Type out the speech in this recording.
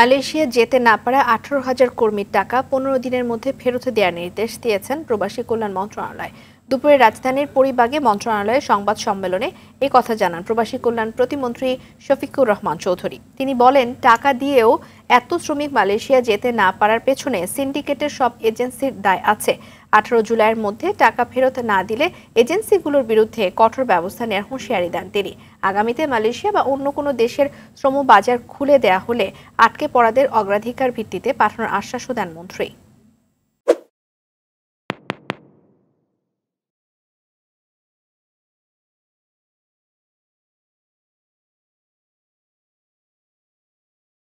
Malaysia যেতে না পারা আঠারো হাজার কর্মীর টাকা পনেরো দিনের মধ্যে ফেরত দেওয়ার নির্দেশ দিয়েছেন প্রবাসী কল্যাণ মন্ত্রণালয় দুপুরে রাজধানীর পরিবাগে মন্ত্রণালয়ে সংবাদ সম্মেলনে এ কথা জানান প্রবাসী কল্যাণ প্রতিমন্ত্রী শফিকুর রহমান চৌধুরী তিনি বলেন টাকা দিয়েও এত শ্রমিক মালয়েশিয়া যেতে না পারার পেছনে সিন্ডিকেটের সব এজেন্সির দায় আছে আঠারো জুলাইয়ের মধ্যে টাকা ফেরত না দিলে এজেন্সিগুলোর বিরুদ্ধে কঠোর ব্যবস্থা নেওয়ার হুঁশিয়ারি দেন তিনি আগামীতে মালয়েশিয়া বা অন্য কোনো দেশের শ্রম বাজার খুলে দেয়া হলে আটকে পড়াদের অগ্রাধিকার ভিত্তিতে পাঠানোর আশ্বাসও দেন মন্ত্রী